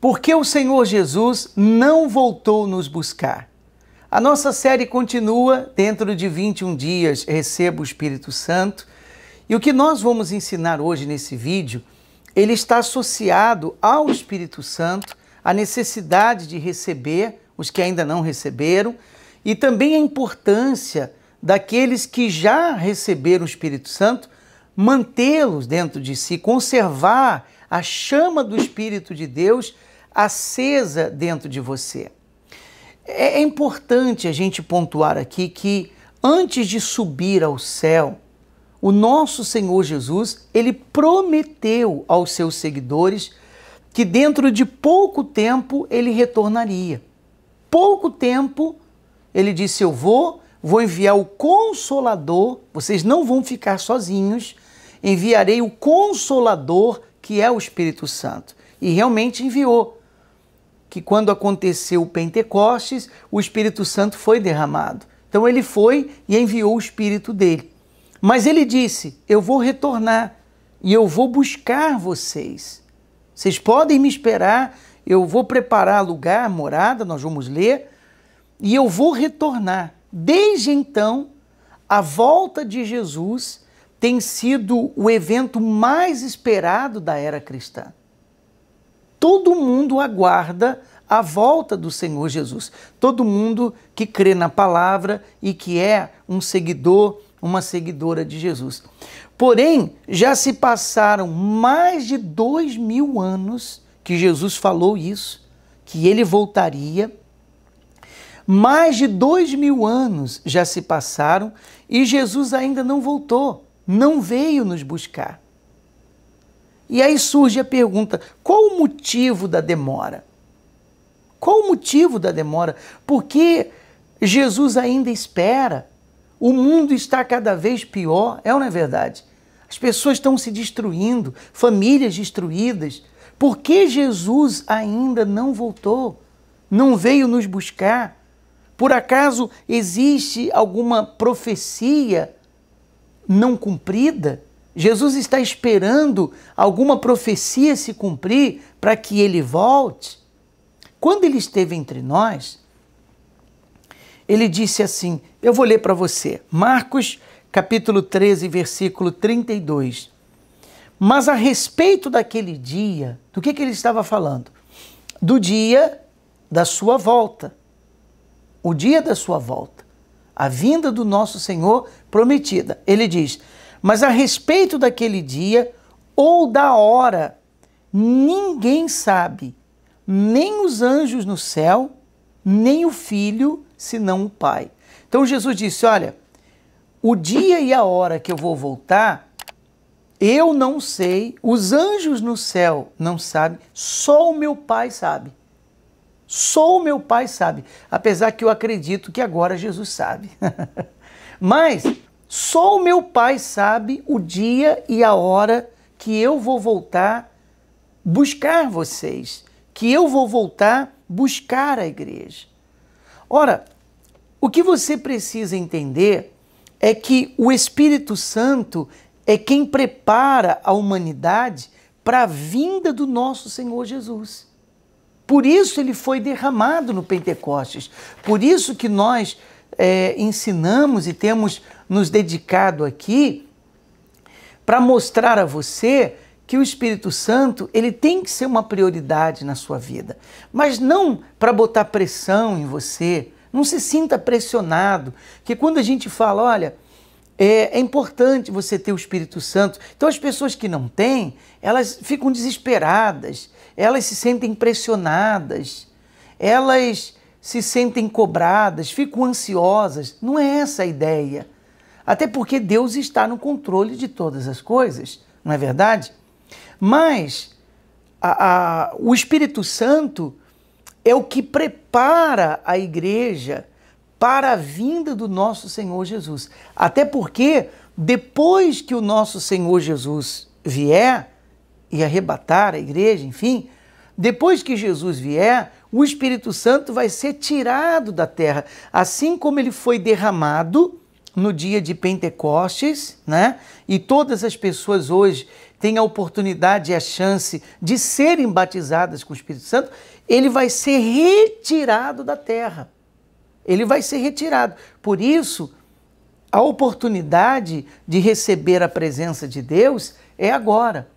Porque o Senhor Jesus não voltou nos buscar? A nossa série continua dentro de 21 dias, receba o Espírito Santo. E o que nós vamos ensinar hoje nesse vídeo, ele está associado ao Espírito Santo, a necessidade de receber os que ainda não receberam e também a importância daqueles que já receberam o Espírito Santo mantê-los dentro de si, conservar a chama do Espírito de Deus acesa dentro de você. É, é importante a gente pontuar aqui que antes de subir ao céu, o nosso Senhor Jesus, ele prometeu aos seus seguidores que dentro de pouco tempo ele retornaria. Pouco tempo, ele disse: Eu vou, vou enviar o Consolador, vocês não vão ficar sozinhos, enviarei o Consolador, que é o Espírito Santo. E realmente enviou que quando aconteceu o Pentecostes, o Espírito Santo foi derramado. Então ele foi e enviou o Espírito dele. Mas ele disse: Eu vou retornar e eu vou buscar vocês. Vocês podem me esperar, eu vou preparar lugar, morada, nós vamos ler, e eu vou retornar. Desde então, a volta de Jesus tem sido o evento mais esperado da era cristã todo mundo aguarda a volta do Senhor Jesus. Todo mundo que crê na palavra e que é um seguidor, uma seguidora de Jesus. Porém, já se passaram mais de dois mil anos que Jesus falou isso, que ele voltaria. Mais de dois mil anos já se passaram e Jesus ainda não voltou, não veio nos buscar. E aí surge a pergunta: qual o motivo da demora? Qual o motivo da demora? Por que Jesus ainda espera? O mundo está cada vez pior, é ou não é verdade? As pessoas estão se destruindo, famílias destruídas. Por que Jesus ainda não voltou? Não veio nos buscar? Por acaso existe alguma profecia não cumprida? Jesus está esperando alguma profecia se cumprir para que ele volte. Quando ele esteve entre nós, ele disse assim: Eu vou ler para você, Marcos capítulo 13, versículo 32. Mas a respeito daquele dia, do que, que ele estava falando? Do dia da sua volta. O dia da sua volta. A vinda do nosso Senhor prometida. Ele diz: mas a respeito daquele dia ou da hora, ninguém sabe, nem os anjos no céu, nem o filho, senão o Pai. Então Jesus disse: Olha, o dia e a hora que eu vou voltar, eu não sei, os anjos no céu não sabem, só o meu Pai sabe. Só o meu Pai sabe. Apesar que eu acredito que agora Jesus sabe. Mas só o meu Pai sabe o dia e a hora que eu vou voltar buscar vocês, que eu vou voltar buscar a igreja. Ora, o que você precisa entender é que o Espírito Santo é quem prepara a humanidade para a vinda do nosso Senhor Jesus. Por isso ele foi derramado no Pentecostes. Por isso que nós é, ensinamos e temos nos dedicado aqui para mostrar a você que o Espírito Santo ele tem que ser uma prioridade na sua vida, mas não para botar pressão em você. Não se sinta pressionado, que quando a gente fala, olha, é, é, importante você ter o Espírito Santo. Então as pessoas que não têm, elas ficam desesperadas, elas se sentem pressionadas, elas se sentem cobradas, ficam ansiosas. Não é essa a ideia. Até porque Deus está no controle de todas as coisas, não é verdade? Mas a, a, o Espírito Santo é o que prepara a igreja para a vinda do nosso Senhor Jesus. Até porque depois que o nosso Senhor Jesus vier e arrebatar a igreja, enfim, depois que Jesus vier, o Espírito Santo vai ser tirado da terra, assim como ele foi derramado no dia de Pentecostes, né? E todas as pessoas hoje têm a oportunidade e a chance de serem batizadas com o Espírito Santo, ele vai ser retirado da terra. Ele vai ser retirado. Por isso, a oportunidade de receber a presença de Deus é agora.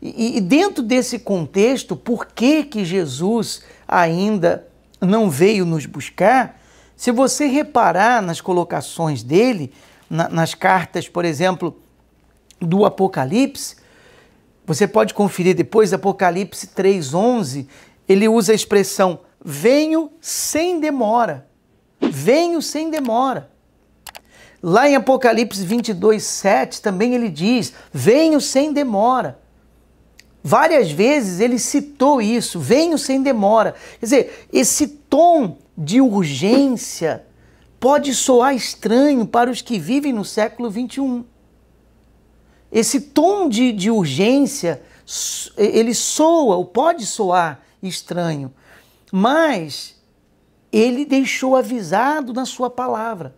E, e dentro desse contexto, por que que Jesus ainda não veio nos buscar? Se você reparar nas colocações dele, na, nas cartas, por exemplo, do Apocalipse, você pode conferir depois, Apocalipse 3,11, ele usa a expressão venho sem demora. Venho sem demora. Lá em Apocalipse 22, 7 também ele diz: venho sem demora. Várias vezes ele citou isso, venho sem demora. Quer dizer, esse tom de urgência pode soar estranho para os que vivem no século XXI. Esse tom de, de urgência, ele soa, ou pode soar estranho, mas ele deixou avisado na sua palavra.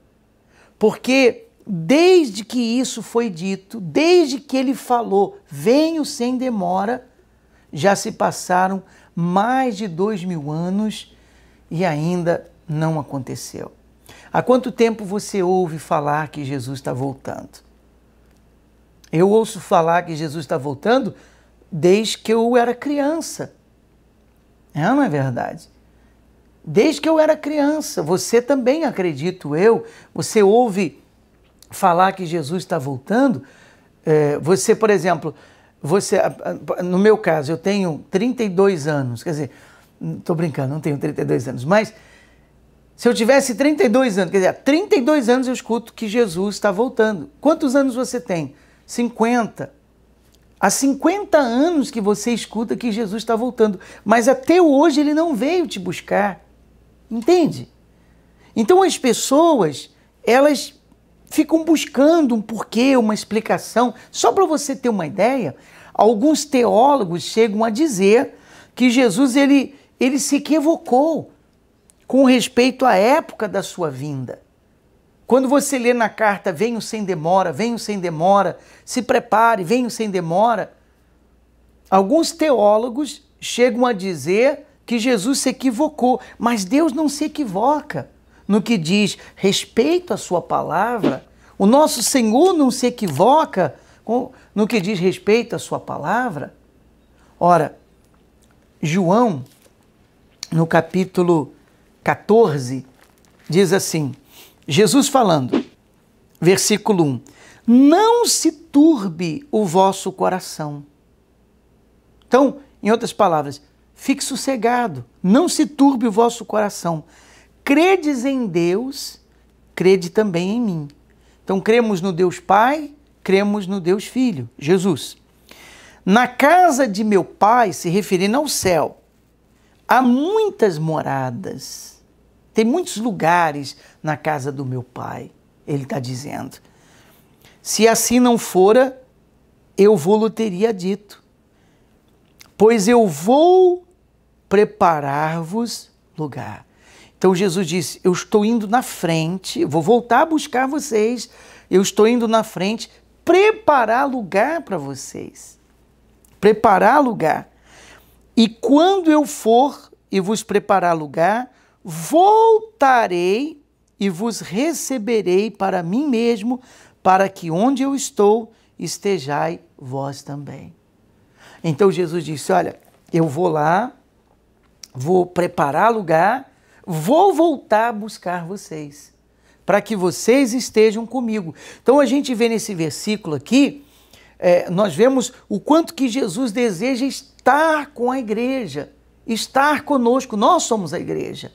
Porque desde que isso foi dito, desde que ele falou, venho sem demora, já se passaram mais de dois mil anos e ainda não aconteceu? Há quanto tempo você ouve falar que Jesus está voltando? Eu ouço falar que Jesus está voltando desde que eu era criança. É, não é verdade? Desde que eu era criança, você também, acredito eu, você ouve falar que Jesus está voltando. É, você, por exemplo, você, no meu caso, eu tenho 32 anos, quer dizer, Estou brincando, não tenho 32 anos, mas se eu tivesse 32 anos, quer dizer, há 32 anos eu escuto que Jesus está voltando. Quantos anos você tem? 50. Há 50 anos que você escuta que Jesus está voltando, mas até hoje ele não veio te buscar. Entende? Então as pessoas, elas ficam buscando um porquê, uma explicação. Só para você ter uma ideia, alguns teólogos chegam a dizer que Jesus ele ele se equivocou com respeito à época da sua vinda. Quando você lê na carta, venho sem demora, venho sem demora, se prepare, venho sem demora, alguns teólogos chegam a dizer que Jesus se equivocou, mas Deus não se equivoca no que diz respeito à sua palavra. O nosso Senhor não se equivoca no que diz respeito à sua palavra. Ora, João no capítulo 14, diz assim: Jesus falando, versículo 1: Não se turbe o vosso coração. Então, em outras palavras, fique sossegado, não se turbe o vosso coração. Credes em Deus, crede também em mim. Então, cremos no Deus Pai, cremos no Deus Filho, Jesus. Na casa de meu Pai, se referindo ao céu, Há muitas moradas, tem muitos lugares na casa do meu pai, ele está dizendo. Se assim não fora, eu vou-lo teria dito. Pois eu vou preparar-vos lugar. Então Jesus disse: Eu estou indo na frente, vou voltar a buscar vocês, eu estou indo na frente preparar lugar para vocês. Preparar lugar. E quando eu for e vos preparar lugar, voltarei e vos receberei para mim mesmo, para que onde eu estou estejai vós também. Então Jesus disse: Olha, eu vou lá, vou preparar lugar, vou voltar a buscar vocês, para que vocês estejam comigo. Então a gente vê nesse versículo aqui é, nós vemos o quanto que Jesus deseja estar com a igreja, estar conosco, nós somos a igreja.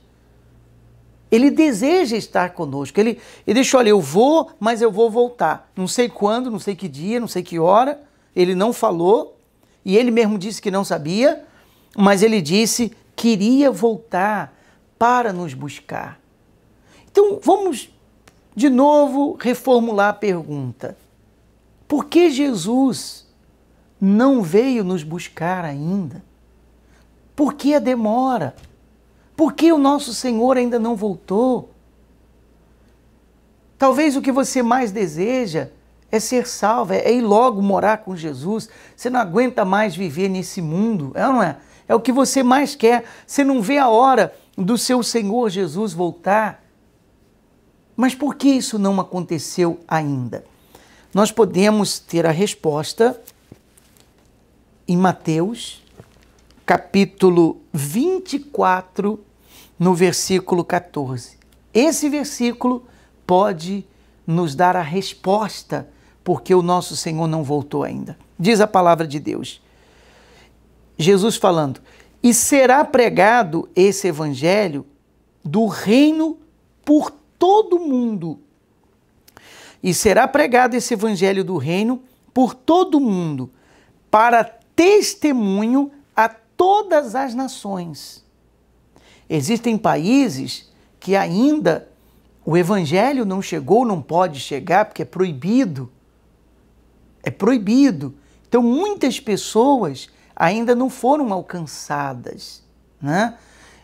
Ele deseja estar conosco. Ele, ele deixou olha, eu vou, mas eu vou voltar. Não sei quando, não sei que dia, não sei que hora. Ele não falou, e ele mesmo disse que não sabia, mas ele disse queria voltar para nos buscar. Então vamos de novo reformular a pergunta. Por que Jesus não veio nos buscar ainda? Por que a demora? Por que o nosso Senhor ainda não voltou? Talvez o que você mais deseja é ser salvo, é, é ir logo morar com Jesus. Você não aguenta mais viver nesse mundo, é não é? É o que você mais quer. Você não vê a hora do seu Senhor Jesus voltar. Mas por que isso não aconteceu ainda? nós podemos ter a resposta em Mateus, capítulo 24, no versículo 14. Esse versículo pode nos dar a resposta porque o nosso Senhor não voltou ainda. Diz a palavra de Deus. Jesus falando: "E será pregado esse evangelho do reino por todo o mundo, e será pregado esse evangelho do reino por todo o mundo, para testemunho a todas as nações. Existem países que ainda o evangelho não chegou, não pode chegar, porque é proibido. É proibido. Então, muitas pessoas ainda não foram alcançadas. Né?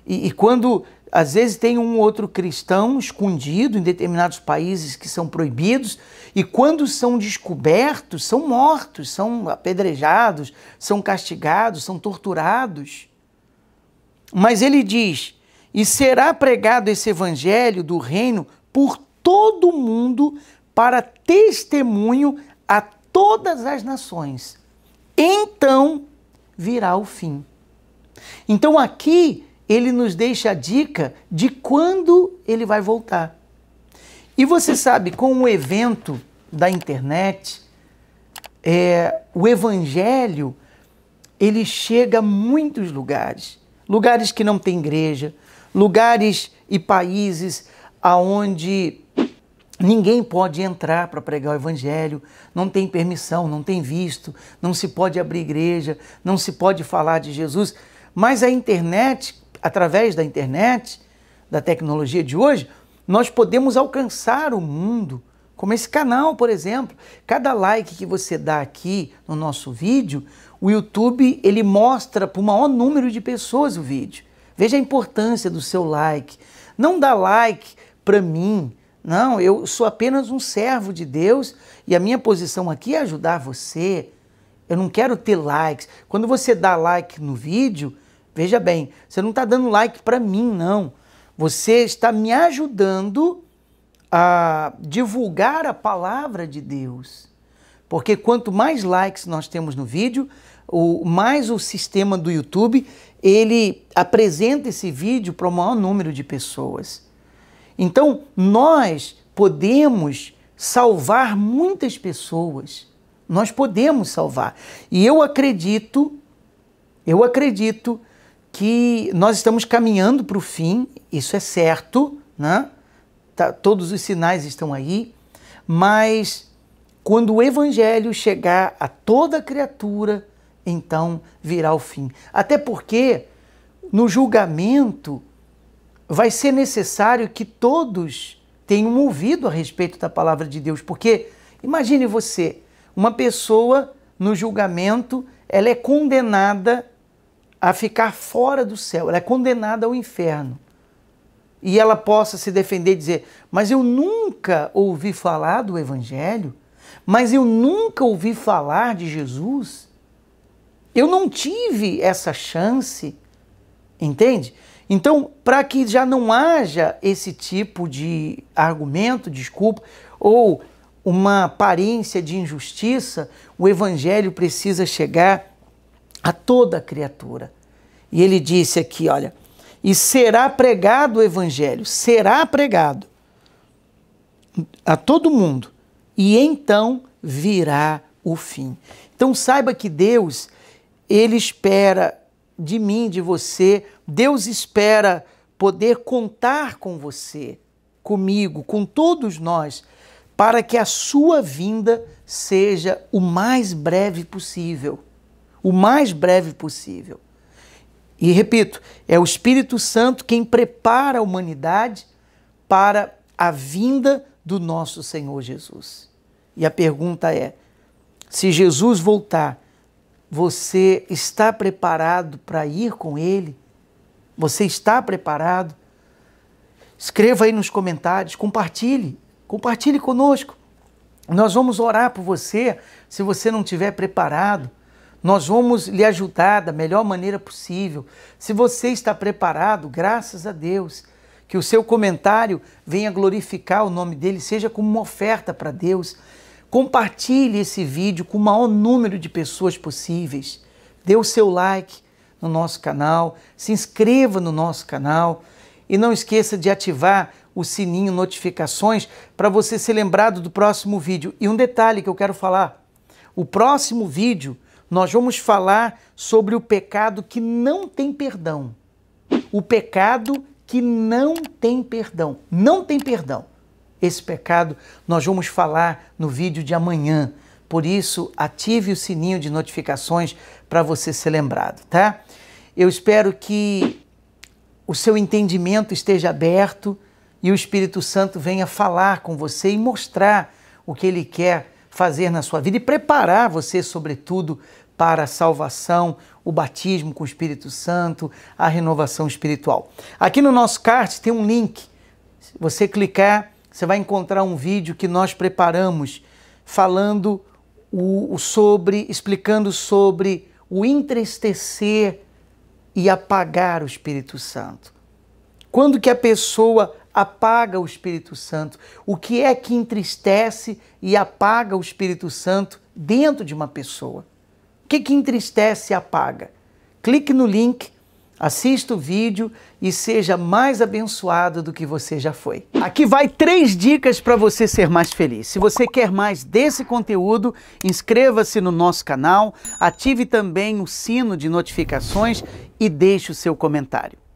E, e quando às vezes tem um outro cristão escondido em determinados países que são proibidos, e quando são descobertos, são mortos, são apedrejados, são castigados, são torturados. Mas ele diz: E será pregado esse evangelho do reino por todo o mundo para testemunho a todas as nações. Então virá o fim. Então aqui ele nos deixa a dica de quando ele vai voltar. E você sabe, com o evento da internet, é, o evangelho ele chega a muitos lugares, lugares que não tem igreja, lugares e países aonde ninguém pode entrar para pregar o evangelho, não tem permissão, não tem visto, não se pode abrir igreja, não se pode falar de Jesus, mas a internet através da internet, da tecnologia de hoje, nós podemos alcançar o mundo, como esse canal, por exemplo. Cada like que você dá aqui no nosso vídeo, o YouTube ele mostra para o maior número de pessoas o vídeo. Veja a importância do seu like. Não dá like para mim. Não, eu sou apenas um servo de Deus e a minha posição aqui é ajudar você. Eu não quero ter likes. Quando você dá like no vídeo, Veja bem, você não está dando like para mim, não. Você está me ajudando a divulgar a palavra de Deus. Porque quanto mais likes nós temos no vídeo, o, mais o sistema do YouTube, ele apresenta esse vídeo para o maior número de pessoas. Então, nós podemos salvar muitas pessoas. Nós podemos salvar. E eu acredito, eu acredito que nós estamos caminhando para o fim, isso é certo, né? Tá, todos os sinais estão aí, mas quando o evangelho chegar a toda criatura, então virá o fim. Até porque no julgamento vai ser necessário que todos tenham ouvido a respeito da palavra de Deus, porque imagine você, uma pessoa no julgamento, ela é condenada a ficar fora do céu, ela é condenada ao inferno. E ela possa se defender e dizer: Mas eu nunca ouvi falar do Evangelho, mas eu nunca ouvi falar de Jesus, eu não tive essa chance, entende? Então, para que já não haja esse tipo de argumento, desculpa, ou uma aparência de injustiça, o evangelho precisa chegar a toda criatura. E ele disse aqui, olha, e será pregado o evangelho, será pregado a todo mundo, e então virá o fim. Então saiba que Deus, ele espera de mim, de você, Deus espera poder contar com você, comigo, com todos nós, para que a sua vinda seja o mais breve possível o mais breve possível. E repito, é o Espírito Santo quem prepara a humanidade para a vinda do nosso Senhor Jesus. E a pergunta é: se Jesus voltar, você está preparado para ir com ele? Você está preparado? Escreva aí nos comentários, compartilhe, compartilhe conosco. Nós vamos orar por você se você não estiver preparado. Nós vamos lhe ajudar da melhor maneira possível. Se você está preparado, graças a Deus, que o seu comentário venha glorificar o nome dele, seja como uma oferta para Deus. Compartilhe esse vídeo com o maior número de pessoas possíveis. Dê o seu like no nosso canal, se inscreva no nosso canal e não esqueça de ativar o sininho notificações para você ser lembrado do próximo vídeo. E um detalhe que eu quero falar: o próximo vídeo nós vamos falar sobre o pecado que não tem perdão. O pecado que não tem perdão. Não tem perdão. Esse pecado nós vamos falar no vídeo de amanhã. Por isso, ative o sininho de notificações para você ser lembrado, tá? Eu espero que o seu entendimento esteja aberto e o Espírito Santo venha falar com você e mostrar o que ele quer fazer na sua vida e preparar você, sobretudo, para a salvação, o batismo com o Espírito Santo, a renovação espiritual. Aqui no nosso card tem um link. Se você clicar, você vai encontrar um vídeo que nós preparamos falando o, o sobre, explicando sobre o entristecer e apagar o Espírito Santo. Quando que a pessoa apaga o Espírito Santo? O que é que entristece e apaga o Espírito Santo dentro de uma pessoa? O que, que entristece e apaga? Clique no link, assista o vídeo e seja mais abençoado do que você já foi. Aqui vai três dicas para você ser mais feliz. Se você quer mais desse conteúdo, inscreva-se no nosso canal, ative também o sino de notificações e deixe o seu comentário.